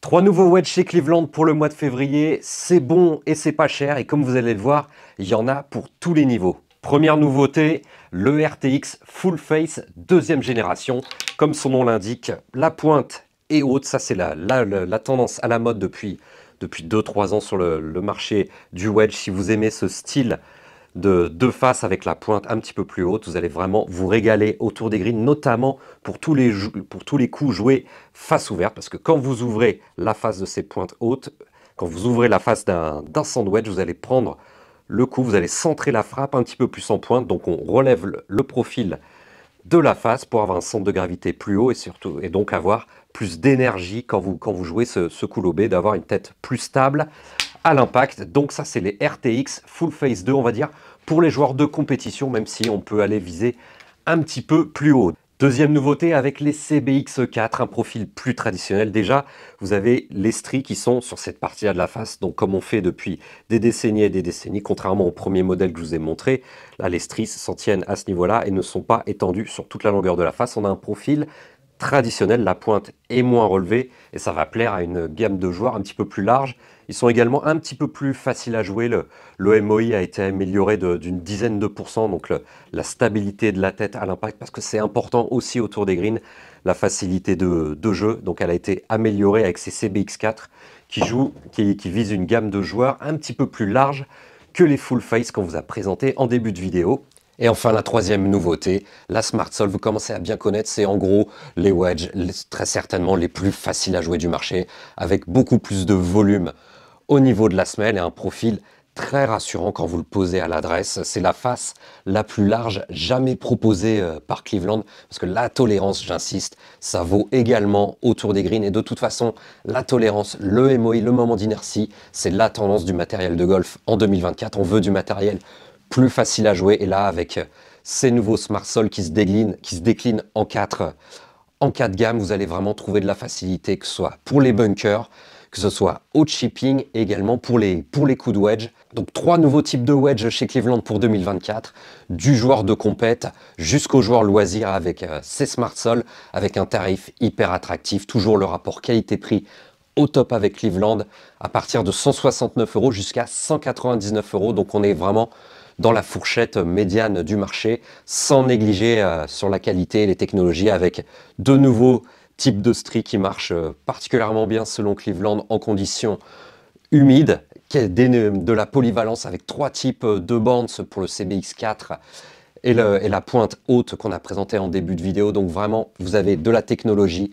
Trois nouveaux wedges chez Cleveland pour le mois de février, c'est bon et c'est pas cher et comme vous allez le voir, il y en a pour tous les niveaux. Première nouveauté, le RTX Full Face deuxième génération. Comme son nom l'indique, la pointe est haute, ça c'est la, tendance à la mode depuis, depuis 2-3 ans sur le, marché du wedge. Si vous aimez ce style de deux faces avec la pointe un petit peu plus haute. Vous allez vraiment vous régaler autour des grilles, notamment pour tous les, pour tous les coups joués face ouverte, parce que quand vous ouvrez la face de ces pointes hautes, quand vous ouvrez la face d'un sandwich, vous allez prendre le coup, vous allez centrer la frappe un petit peu plus en pointe, donc on relève le, profil de la face pour avoir un centre de gravité plus haut et surtout et donc avoir plus d'énergie quand vous, quand vous jouez ce, ce coup lobé, d'avoir une tête plus stable, à l'impact. Donc ça, c'est les RTX Full face 2, on va dire, pour les joueurs de compétition, même si on peut aller viser un petit peu plus haut. Deuxième nouveauté avec les CBX 4, un profil plus traditionnel déjà. Vous avez les stries qui sont sur cette partie-là de la face, donc comme on fait depuis des décennies et des décennies, contrairement au premier modèle que je vous ai montré. Là, les stries s'en tiennent à ce niveau-là et ne sont pas étendues sur toute la longueur de la face. On a un profil traditionnelle, la pointe est moins relevée et ça va plaire à une gamme de joueurs un petit peu plus large. Ils sont également un petit peu plus faciles à jouer. Le, MOI a été amélioré d'une dizaine de pourcents, donc la stabilité de la tête à l'impact, parce que c'est important aussi autour des greens, la facilité de, de, jeu. Donc elle a été améliorée avec ces CBX4 qui, joue, qui, qui vise une gamme de joueurs un petit peu plus large que les full face qu'on vous a présenté en début de vidéo. Et enfin, la troisième nouveauté, la Smart Solve, vous commencez à bien connaître, c'est en gros les wedges, très certainement les plus faciles à jouer du marché, avec beaucoup plus de volume au niveau de la semelle et un profil très rassurant quand vous le posez à l'adresse. C'est la face la plus large jamais proposée euh, par Cleveland, parce que la tolérance, j'insiste, ça vaut également autour des greens. Et de toute façon, la tolérance, le MOI, le moment d'inertie, c'est la tendance du matériel de golf en 2024. On veut du matériel plus facile à jouer. Et là, avec ces nouveaux Smart qui se déclinent, qui se déclinent en quatre, en quatre gammes, vous allez vraiment trouver de la facilité, que ce soit pour les bunkers, que ce soit au chipping et également pour les, pour les coups de wedge. Donc trois nouveaux types de wedge chez Cleveland pour 2024, du joueur de compète jusqu'au joueur loisir avec euh, ces ses smart avec un tarif hyper attractif, toujours le rapport qualité-prix au top avec Cleveland, à partir de 169 euros jusqu'à 199 euros. Donc on est vraiment dans la fourchette médiane du marché, sans négliger euh, sur la qualité et les technologies, avec de nouveaux types de stries qui marchent euh, particulièrement bien selon Cleveland en conditions humides, de la polyvalence avec trois types euh, de bandes pour le CBX4 et, et la pointe haute qu'on a présentée en début de vidéo. Donc vraiment, vous avez de la technologie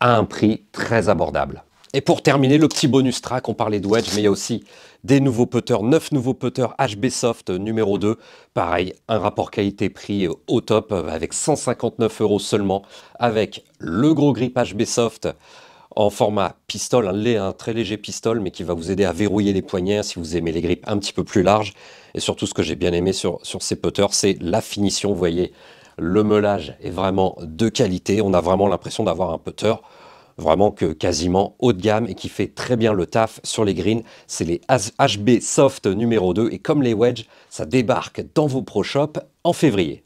à un prix très abordable. Et pour terminer, le petit bonus track, on parlait de Wedge, mais il y a aussi des nouveaux putters, 9 nouveaux putters HB Soft euh, numéro 2. Pareil, un rapport qualité-prix euh, au top euh, avec 159 euros seulement, avec le gros grip HB Soft en format pistol, un, très léger pistol, mais qui va vous aider à verrouiller les poignets si vous aimez les grips un petit peu plus larges. Et surtout, ce que j'ai bien aimé sur, sur ces putters, c'est la finition. Vous voyez, le meulage est vraiment de qualité. On a vraiment l'impression d'avoir un putter vraiment que quasiment haut de gamme et qui fait très bien le taf sur les greens. C'est les HB Soft numéro 2 et comme les wedges, ça débarque dans vos pro shops en février.